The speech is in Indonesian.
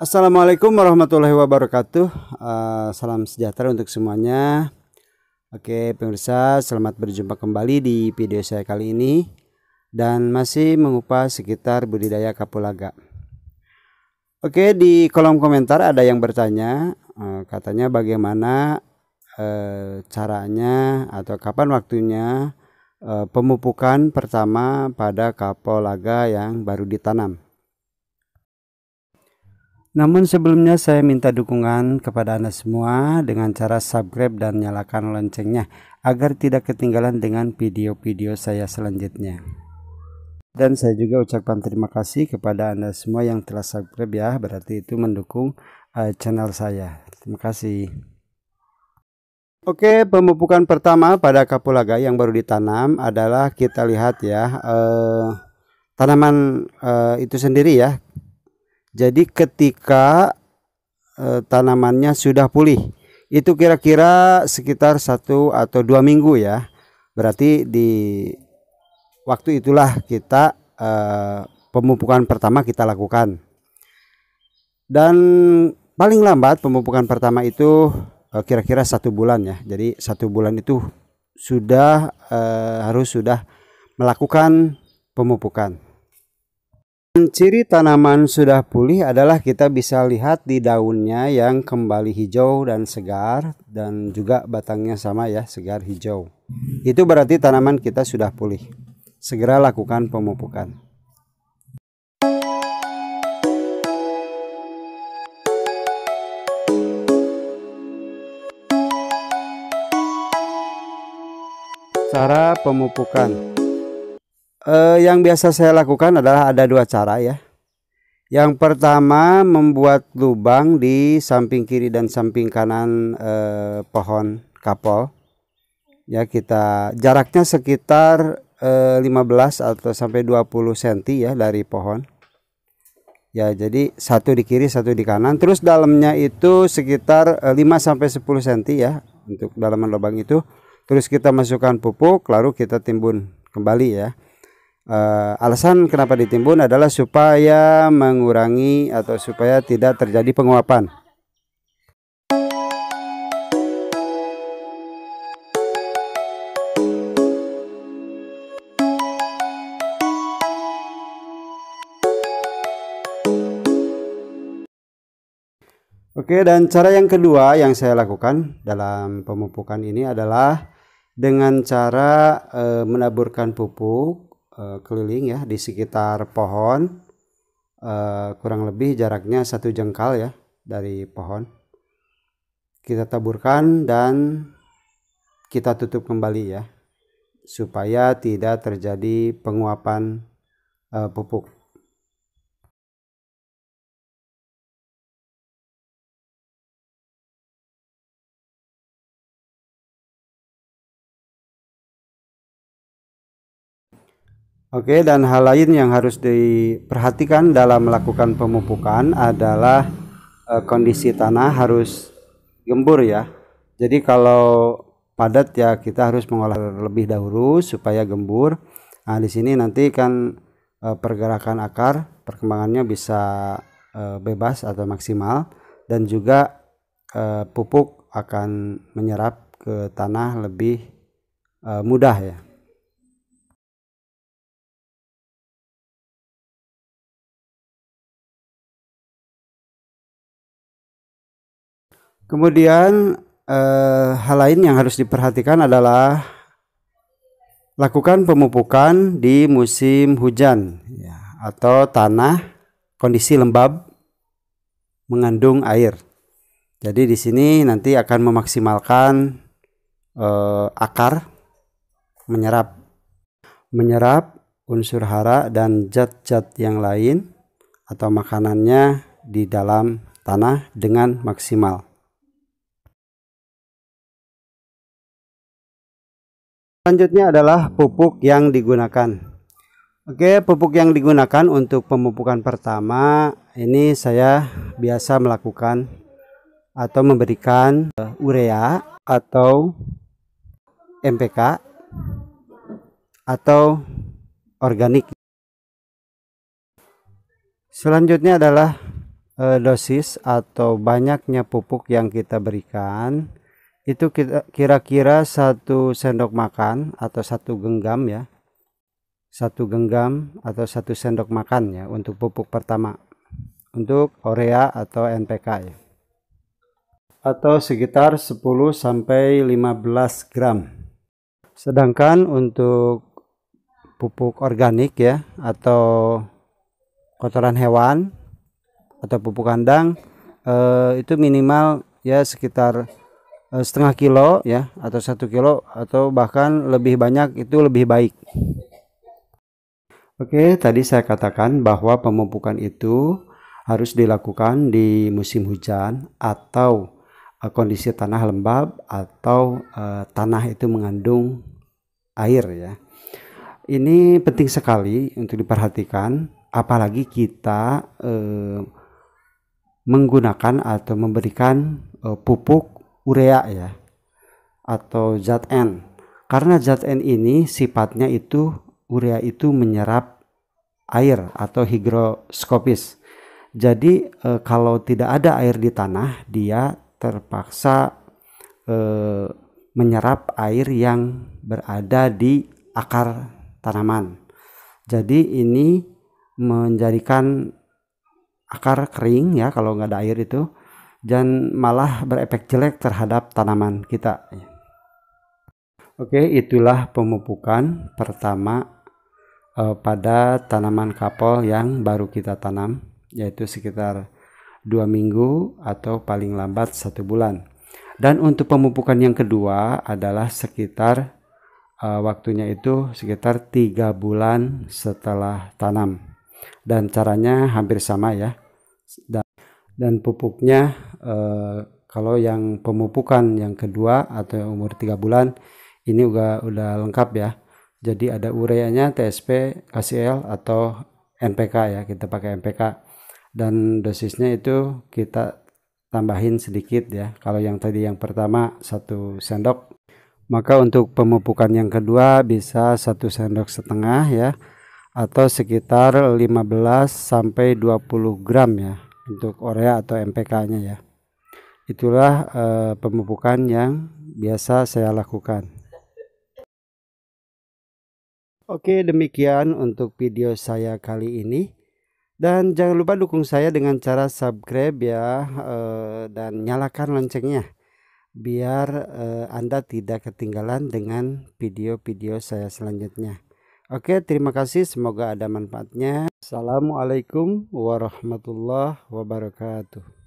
Assalamualaikum warahmatullahi wabarakatuh. Eh, salam sejahtera untuk semuanya. Oke, pemirsa, selamat berjumpa kembali di video saya kali ini dan masih mengupas sekitar budidaya kapulaga. Oke, di kolom komentar ada yang bertanya, eh, katanya bagaimana eh, caranya atau kapan waktunya pemupukan pertama pada kapulaga yang baru ditanam. Namun sebelumnya saya minta dukungan kepada Anda semua dengan cara subscribe dan nyalakan loncengnya agar tidak ketinggalan dengan video-video saya selanjutnya. Dan saya juga ucapkan terima kasih kepada Anda semua yang telah subscribe ya, berarti itu mendukung uh, channel saya. Terima kasih. Oke, pemupukan pertama pada kapulaga yang baru ditanam adalah kita lihat ya, uh, tanaman eh, itu sendiri ya, jadi ketika e, tanamannya sudah pulih, itu kira-kira sekitar satu atau dua minggu ya. Berarti di waktu itulah kita e, pemupukan pertama kita lakukan. Dan paling lambat pemupukan pertama itu eh, kira-kira satu bulan ya. Jadi satu bulan itu sudah e, harus sudah melakukan pemupukan. Ciri tanaman sudah pulih adalah kita bisa lihat di daunnya yang kembali hijau dan segar dan juga batangnya sama ya segar hijau. Itu berarti tanaman kita sudah pulih. Segera lakukan pemupukan. Cara pemupukan eh, yang biasa saya lakukan adalah ada dua cara ya. Yang pertama membuat lubang di samping kiri dan samping kanan eh, pohon kapol. Ya kita jaraknya sekitar eh, 15 atau sampai 20 cm ya dari pohon. Ya jadi satu di kiri satu di kanan. Terus dalamnya itu sekitar eh, 5 sampai 10 cm ya untuk dalaman lubang itu. Terus kita masukkan pupuk lalu kita timbun kembali ya. Uh, alasan kenapa ditimbun adalah supaya mengurangi atau supaya tidak terjadi penguapan. Oke, dan cara yang kedua yang saya lakukan dalam pemupukan ini adalah dengan cara e, menaburkan pupuk Eh, keliling ya di sekitar pohon eh, kurang lebih jaraknya satu jengkal ya dari pohon kita taburkan dan kita tutup kembali ya supaya tidak terjadi penguapan eh, pupuk Oke, dan hal lain yang harus diperhatikan dalam melakukan pemupukan adalah e, kondisi tanah harus gembur ya. Jadi kalau padat ya kita harus mengolah lebih dahulu supaya gembur. Nah, di sini nanti kan e, pergerakan akar perkembangannya bisa e, bebas atau maksimal dan juga e, pupuk akan menyerap ke tanah lebih e, mudah ya. Kemudian eh, hal lain yang harus diperhatikan adalah lakukan pemupukan di musim hujan ya, atau tanah kondisi lembab mengandung air. Jadi di sini nanti akan memaksimalkan eh, akar menyerap menyerap unsur hara dan zat-zat yang lain atau makanannya di dalam tanah dengan maksimal. Selanjutnya adalah pupuk yang digunakan. Oke, pupuk yang digunakan untuk pemupukan pertama ini saya biasa melakukan atau memberikan eh, urea atau MPK atau organik. Selanjutnya adalah eh, dosis atau banyaknya pupuk yang kita berikan itu kira-kira satu sendok makan atau satu genggam ya satu genggam atau satu sendok makan ya untuk pupuk pertama untuk orea atau NPK ya. atau sekitar 10 sampai 15 gram sedangkan untuk pupuk organik ya atau kotoran hewan atau pupuk kandang eh, itu minimal ya sekitar Eh, setengah kilo ya atau satu kilo atau bahkan lebih banyak itu lebih baik. Oke, tadi saya katakan bahwa pemupukan itu harus dilakukan di musim hujan atau eh, kondisi tanah lembab atau uh, tanah itu mengandung air ya. Ini penting sekali untuk diperhatikan apalagi kita uh, menggunakan atau memberikan uh, pupuk urea ya atau zat N. Karena zat N ini sifatnya itu urea itu menyerap air atau higroskopis. Jadi e, kalau tidak ada air di tanah, dia terpaksa e, menyerap air yang berada di akar tanaman. Jadi ini menjadikan akar kering ya kalau nggak ada air itu dan malah berefek jelek terhadap tanaman kita. Oke, itulah pemupukan pertama eh, pada tanaman kapol yang baru kita tanam, yaitu sekitar dua minggu atau paling lambat satu bulan. Dan untuk pemupukan yang kedua adalah sekitar uh, waktunya itu sekitar tiga bulan setelah tanam. Dan caranya hampir sama ya. Dan dan pupuknya eh, kalau yang pemupukan yang kedua atau yang umur tiga bulan ini udah udah lengkap ya. Jadi ada ureanya TSP, KCL atau NPK ya, kita pakai NPK. Dan dosisnya itu kita tambahin sedikit ya. Kalau yang tadi yang pertama satu sendok, maka untuk pemupukan yang kedua bisa satu sendok setengah ya atau sekitar 15 sampai 20 gram ya untuk Orea atau MPK-nya ya. Itulah e, pemupukan yang biasa saya lakukan. Oke, demikian untuk video saya kali ini. Dan jangan lupa dukung saya dengan cara subscribe ya e, dan nyalakan loncengnya biar e, Anda tidak ketinggalan dengan video-video saya selanjutnya. Oke, terima kasih. Semoga ada manfaatnya. Assalamualaikum warahmatullahi wabarakatuh.